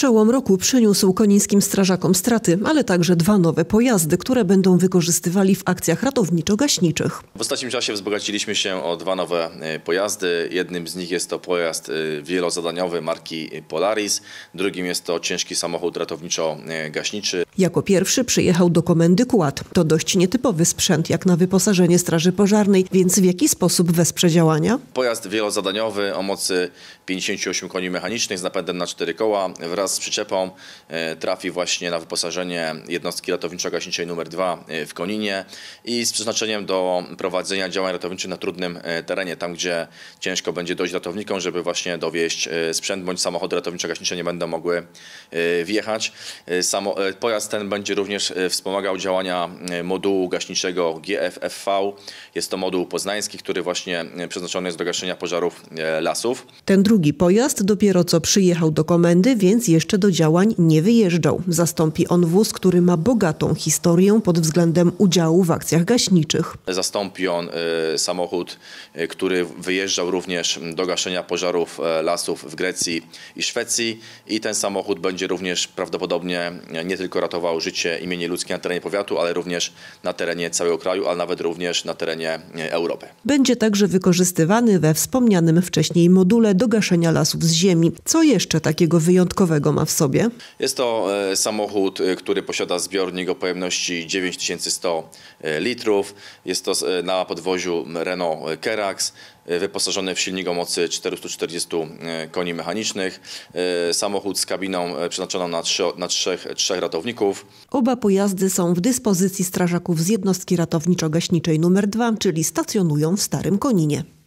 Przełom roku przyniósł konińskim strażakom straty, ale także dwa nowe pojazdy, które będą wykorzystywali w akcjach ratowniczo-gaśniczych. W ostatnim czasie wzbogaciliśmy się o dwa nowe e, pojazdy. Jednym z nich jest to pojazd e, wielozadaniowy marki Polaris, drugim jest to ciężki samochód ratowniczo-gaśniczy. Jako pierwszy przyjechał do komendy Kład. To dość nietypowy sprzęt jak na wyposażenie Straży Pożarnej, więc w jaki sposób wesprze działania? Pojazd wielozadaniowy o mocy 58 koni mechanicznych z napędem na 4 koła wraz wraz z przyczepą e, trafi właśnie na wyposażenie jednostki ratowniczo-gaśniczej numer 2 e, w Koninie i z przeznaczeniem do prowadzenia działań ratowniczych na trudnym e, terenie, tam gdzie ciężko będzie dojść ratownikom, żeby właśnie dowieść sprzęt bądź samochody ratowniczo-gaśnicze nie będą mogły wjechać. Samo, pojazd ten będzie również wspomagał działania modułu gaśniczego GFFV. Jest to moduł poznański, który właśnie przeznaczony jest do gaszenia pożarów lasów. Ten drugi pojazd dopiero co przyjechał do komendy, więc jeszcze jeszcze do działań nie wyjeżdżał. Zastąpi on wóz, który ma bogatą historię pod względem udziału w akcjach gaśniczych. Zastąpi on y, samochód, y, który wyjeżdżał również do gaszenia pożarów e, lasów w Grecji i Szwecji i ten samochód będzie również prawdopodobnie nie tylko ratował życie i ludzkie na terenie powiatu, ale również na terenie całego kraju, a nawet również na terenie e, Europy. Będzie także wykorzystywany we wspomnianym wcześniej module do gaszenia lasów z ziemi. Co jeszcze takiego wyjątkowego ma w sobie? Jest to e, samochód, e, który posiada zbiornik o pojemności 9100 e, litrów. Jest to na podwoziu Renault Kerax wyposażony w silnik o mocy 440 koni mechanicznych, samochód z kabiną przeznaczoną na, trzy, na trzech, trzech ratowników. Oba pojazdy są w dyspozycji strażaków z jednostki ratowniczo-gaśniczej numer 2, czyli stacjonują w Starym Koninie.